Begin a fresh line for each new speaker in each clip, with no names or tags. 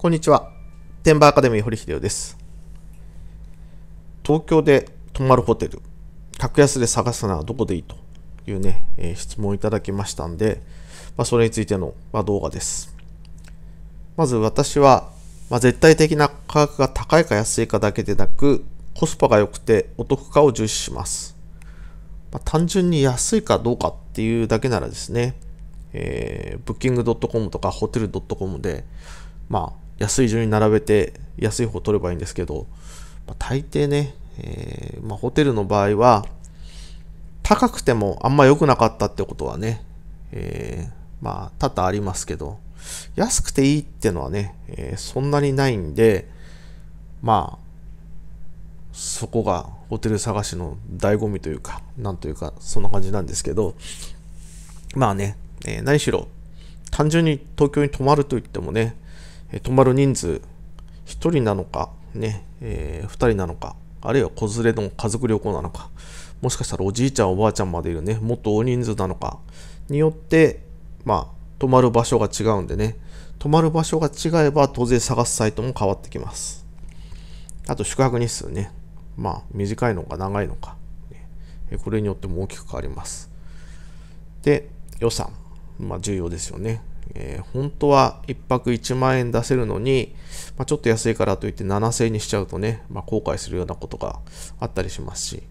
こんにちは。テンバーアカデミー堀秀夫です。東京で泊まるホテル、格安で探すならどこでいいというね、えー、質問をいただきましたんで、まあ、それについての、まあ、動画です。まず私は、まあ、絶対的な価格が高いか安いかだけでなく、コスパが良くてお得かを重視します。まあ、単純に安いかどうかっていうだけならですね、えー、booking.com とかホテル .com で、まあ、安い順に並べて安い方取ればいいんですけど、まあ、大抵ね、えー、まあ、ホテルの場合は高くてもあんま良くなかったってことはね、えー、まあ多々ありますけど安くていいってのはね、えそんなにないんでまあそこがホテル探しの醍醐味というかなんというかそんな感じなんですけどまあね、え何しろ単純に東京に泊まると言ってもね、え泊まる人数1人なのか、ねえー、2人なのか、あるいは子連れの家族旅行なのか、もしかしたらおじいちゃん、おばあちゃんまでいるね、もっと大人数なのかによって、まあ、泊まる場所が違うんでね、泊まる場所が違えば当然探すサイトも変わってきます。あと宿泊日数ね、まあ、短いのか長いのか、ね、これによっても大きく変わります。で、予算、まあ、重要ですよね。えー、本当は1泊1万円出せるのに、まあ、ちょっと安いからといって7000円にしちゃうとね、まあ、後悔するようなことがあったりしますし、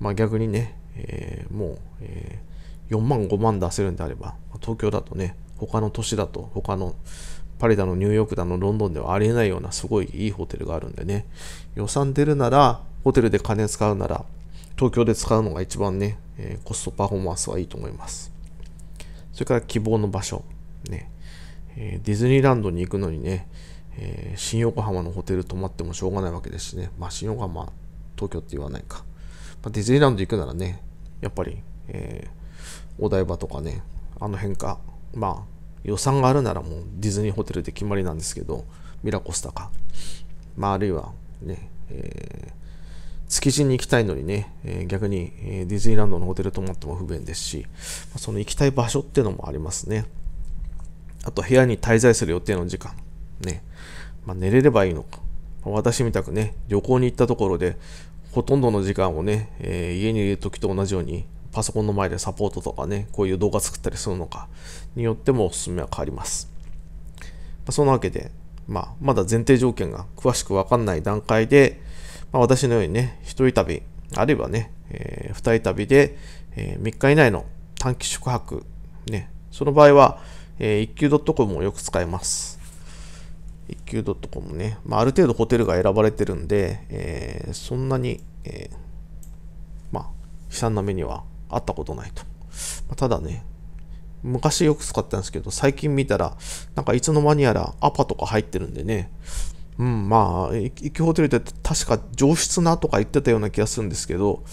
まあ、逆にね、えー、もう、えー、4万5万出せるんであれば、東京だとね、他の都市だと、他のパリだのニューヨークだのロンドンではありえないようなすごいいいホテルがあるんでね、予算出るなら、ホテルで金使うなら、東京で使うのが一番ね、えコストパフォーマンスはいいと思います。それから希望の場所。ね、えー、ディズニーランドに行くのにね、えー、新横浜のホテル泊まってもしょうがないわけですしね、まあ、新横浜、東京って言わないか、まあ、ディズニーランド行くならね、やっぱり、えー、お台場とかね、あの辺か、まあ、予算があるならもうディズニーホテルで決まりなんですけど、ミラコスタか、まあ、あるいはね、えー、築地に行きたいのにね、えー、逆に、えディズニーランドのホテル泊まっても不便ですし、まあ、その行きたい場所っていうのもありますね。あと部屋に滞在する予定の時間。ね。まあ、寝れればいいのか。私みたくね、旅行に行ったところで、ほとんどの時間をね、えー、家にいる時と同じように、パソコンの前でサポートとかね、こういう動画作ったりするのかによってもおすすめは変わります。まあ、そんなわけで、まあ、まだ前提条件が詳しくわかんない段階で、まあ、私のようにね、一人旅、あるいはね、えー、二人旅で、えー、3日以内の短期宿泊、ね、その場合は、えー、一級 .com をよく使います。一級 .com ね、まあ、ある程度ホテルが選ばれてるんで、えー、そんなに、えー、まあ、悲惨な目にはあったことないと。まあ、ただね、昔よく使ったんですけど、最近見たら、なんかいつの間にやらアパとか入ってるんでね、うん、まあ、一級ホテルって確か上質なとか言ってたような気がするんですけど、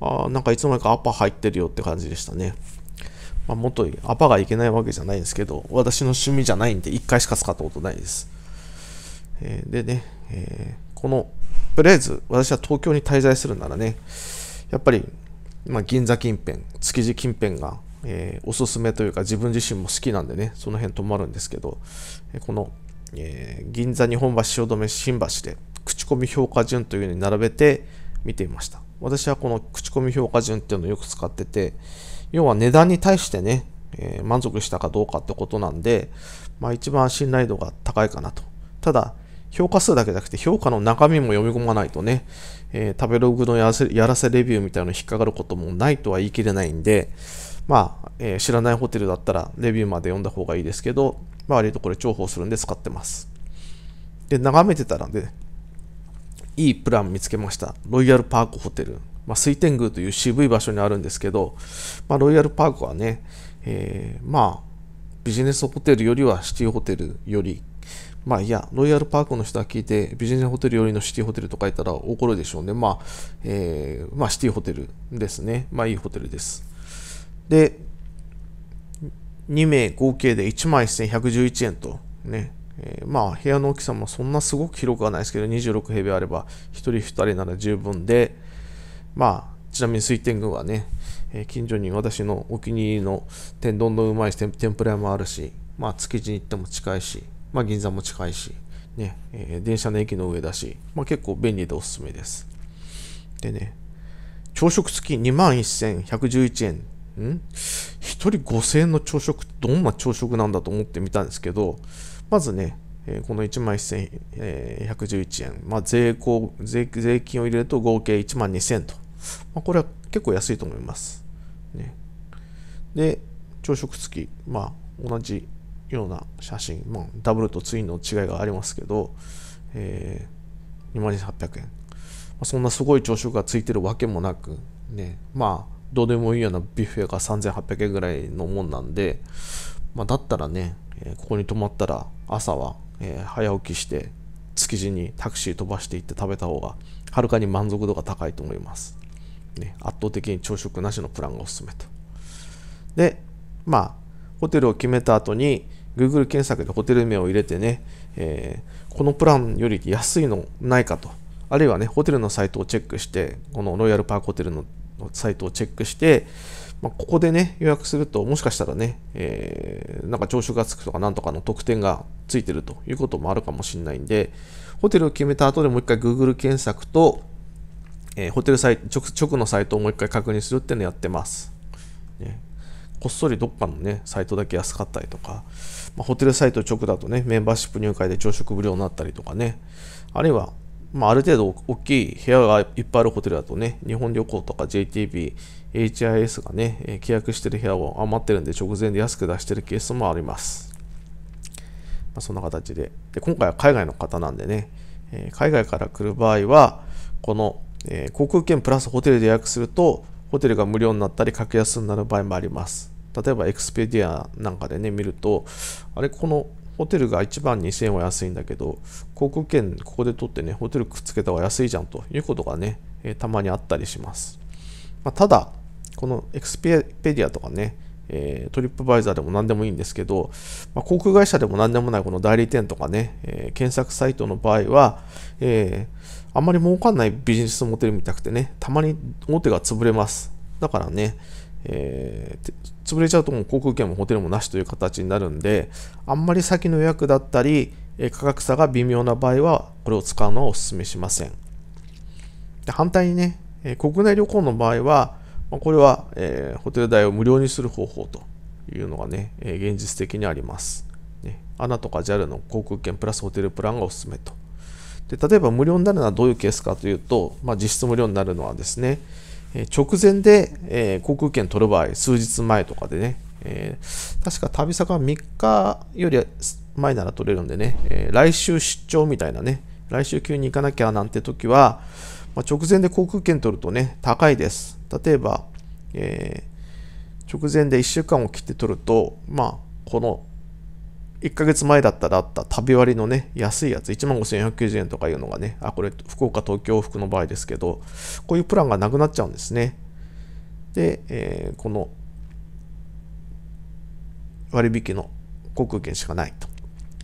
あなんかいつの間にかアパ入ってるよって感じでしたね。まあ、もとアパがいけないわけじゃないんですけど、私の趣味じゃないんで、1回しか使ったことないです。えー、でね、えー、この、とりあえず私は東京に滞在するならね、やっぱり、まあ、銀座近辺、築地近辺が、えー、おすすめというか、自分自身も好きなんでね、その辺泊まるんですけど、えこの、え銀座日本橋、汐留、新橋で、口コミ評価順というのに並べて見ていました。私はこの口コミ評価順っていうのをよく使ってて、要は値段に対してね、えー、満足したかどうかってことなんで、まあ、一番信頼度が高いかなと。ただ、評価数だけじゃなくて評価の中身も読み込まないとね、えー、食べログのやらせレビューみたいなのに引っかかることもないとは言い切れないんで、まあ、えー、知らないホテルだったらレビューまで読んだ方がいいですけど、まあ、割とこれ重宝するんで使ってます。で、眺めてたらね、いいプラン見つけました。ロイヤルパークホテル。まあ、水天宮という渋い場所にあるんですけど、まあ、ロイヤルパークはね、えー、まあ、ビジネスホテルよりはシティホテルより、まあいや、ロイヤルパークの人は聞いて、ビジネスホテルよりのシティホテルと書いたら怒るでしょうね。まあ、えー、まあシティホテルですね。まあいいホテルです。で、2名合計で1万1111円と、ね、えー、まあ部屋の大きさもそんなすごく広くはないですけど、26平米あれば、1人2人なら十分で、まあ、ちなみに水天宮はね、えー、近所に私のお気に入りの天丼のうまい天ぷら屋もあるし、まあ、築地に行っても近いし、まあ、銀座も近いし、ねえー、電車の駅の上だし、まあ、結構便利でおすすめです。でね、朝食付き21,111円。ん ?1 人5000円の朝食ってどんな朝食なんだと思ってみたんですけど、まずね、えー、この1 1111円、まあ税、税金を入れると合計1万2000とまあ、これは結構安いと思います。ね、で、朝食付き、まあ、同じような写真、まあ、ダブルとツインの違いがありますけど、えー、22,800円。まあ、そんなすごい朝食が付いてるわけもなく、ね、まあ、どうでもいいようなビュッフェが3800円ぐらいのもんなんで、まあ、だったらね、えー、ここに泊まったら朝は、えー、早起きして築地にタクシー飛ばして行って食べた方がはるかに満足度が高いと思います。ね、圧倒的に朝食なしのプランがおすすめと。で、まあ、ホテルを決めた後に、Google 検索でホテル名を入れてね、えー、このプランより安いのないかと、あるいはね、ホテルのサイトをチェックして、このロイヤルパークホテルのサイトをチェックして、まあ、ここでね、予約すると、もしかしたらね、えー、なんか朝食がつくとかなんとかの特典がついてるということもあるかもしれないんで、ホテルを決めた後でもう一回 Google 検索と、えー、ホテルサイト直、直のサイトをもう一回確認するっていうのをやってます。ね、こっそりどっかのね、サイトだけ安かったりとか、まあ、ホテルサイト直だとね、メンバーシップ入会で朝食無料になったりとかね、あるいは、まあ、ある程度大きい部屋がいっぱいあるホテルだとね、日本旅行とか JTB、HIS がね、えー、契約してる部屋を余ってるんで直前で安く出してるケースもあります。まあ、そんな形でで。今回は海外の方なんでね、えー、海外から来る場合は、このえー、航空券プラスホテルで予約すると、ホテルが無料になったり格安になる場合もあります。例えばエクスペディアなんかでね、見ると、あれ、このホテルが1万2000円は安いんだけど、航空券ここで取ってね、ホテルくっつけた方が安いじゃんということがね、えー、たまにあったりします。まあ、ただ、このエクスペディアとかね、えー、トリップバイザーでも何でもいいんですけど、まあ、航空会社でも何でもないこの代理店とかね、えー、検索サイトの場合は、えあんまり儲かんないビジネスモデルみたくてね、たまに大手が潰れます。だからね、えー、潰れちゃうともう航空券もホテルもなしという形になるんで、あんまり先の予約だったり、価格差が微妙な場合は、これを使うのはお勧めしません。で反対にね、国内旅行の場合は、これは、えー、ホテル代を無料にする方法というのがね、現実的にあります。ね、ANA とか JAL の航空券プラスホテルプランがおすすめと。で例えば無料になるのはどういうケースかというと、まあ、実質無料になるのはですね、え直前で、え航空券取る場合、数日前とかでね、えー、確か旅先は3日より前なら取れるんでね、えー、来週出張みたいなね、来週急に行かなきゃなんて時は、まあ、直前で航空券取るとね、高いです。例えば、えー、直前で1週間を切って取ると、まあ、この1ヶ月前だったらあった旅割のね、安いやつ、15,490円とかいうのがね、あ、これ福岡、東京復の場合ですけど、こういうプランがなくなっちゃうんですね。で、えー、この割引の航空券しかないと。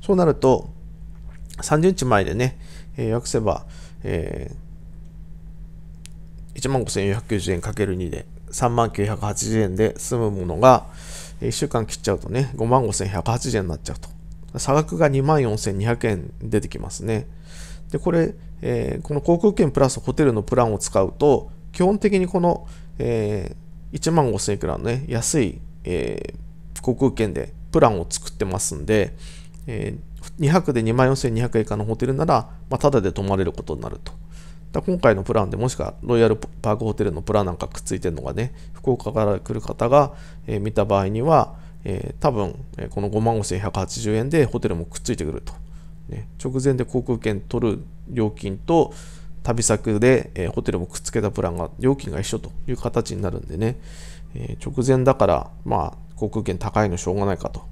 そうなると、30日前でね、えー、予約せば、えー、15,490円 ×2 で3980円で済むものが、1週間切っちゃうとね、5万5180円になっちゃうと。差額が24,200円出てきますね。で、これ、えー、この航空券プラスホテルのプランを使うと、基本的にこの、えー、1万5000円くらいのね、安い、えー、航空券でプランを作ってますんで、えー、2泊で24,200円以下のホテルなら、まあ、ただで泊まれることになると。だ今回のプランでもしくはロイヤルパークホテルのプランなんかくっついてるのがね、福岡から来る方が、え見た場合には、えー、多分、えこの5万5180円でホテルもくっついてくると。ね、直前で航空券取る料金と旅先で、えホテルもくっつけたプランが料金が一緒という形になるんでね、えー、直前だから、まあ、航空券高いのしょうがないかと。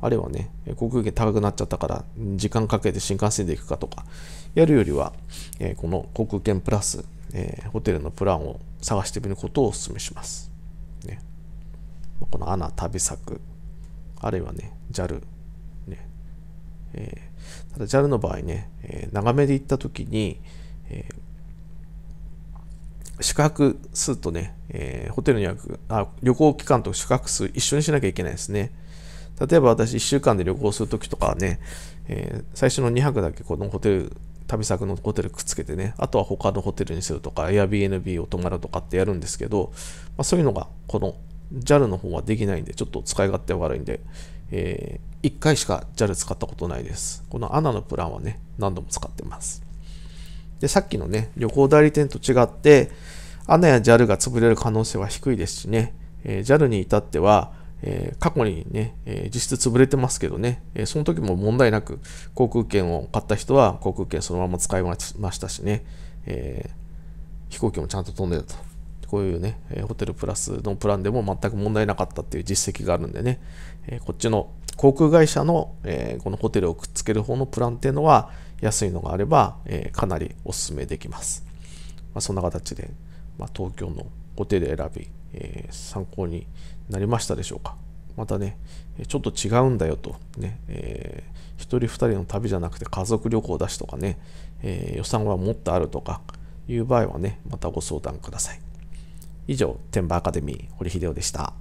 あるいはね、航空券高くなっちゃったから、時間かけて新幹線で行くかとか、やるよりは、えー、この航空券プラス、えー、ホテルのプランを探してみることをお勧めします。ね、このアナ旅作あるいはね、JAL、ねえー、ただ JAL の場合ね、えー、長めで行った時に、えー、宿泊数とね、えー、ホテルにあ、旅行期間と宿泊数一緒にしなきゃいけないですね。例えば私1週間で旅行するときとかね、えー、最初の2泊だけこのホテル、旅先のホテルくっつけてね、あとは他のホテルにするとか、Airbnb を泊まるとかってやるんですけど、まあ、そういうのがこの JAL の方はできないんで、ちょっと使い勝手悪いんで、えー、1回しか JAL 使ったことないです。この ANA のプランはね、何度も使ってます。で、さっきのね、旅行代理店と違って、ANA や JAL が潰れる可能性は低いですしね、えー、JAL に至っては、えー、過去にね、えー、実質潰れてますけどね、えー、その時も問題なく航空券を買った人は航空券そのまま使いましたしね、え飛行機もちゃんと飛んでたとこういうね、ホテルプラスのプランでも全く問題なかったっていう実績があるんでね、こっちの航空会社のこのホテルをくっつける方のプランっていうのは安いのがあればかなりおすすめできます。まあ、そんな形で、まあ、東京のホテル選び、えー、参考になりましたでしょうか。またね、ちょっと違うんだよと、ね、えー、1人2人の旅じゃなくて家族旅行だしとかね、えー、予算はもっとあるとかいう場合はね、またご相談ください。以上、天馬アカデミー、堀秀夫でした。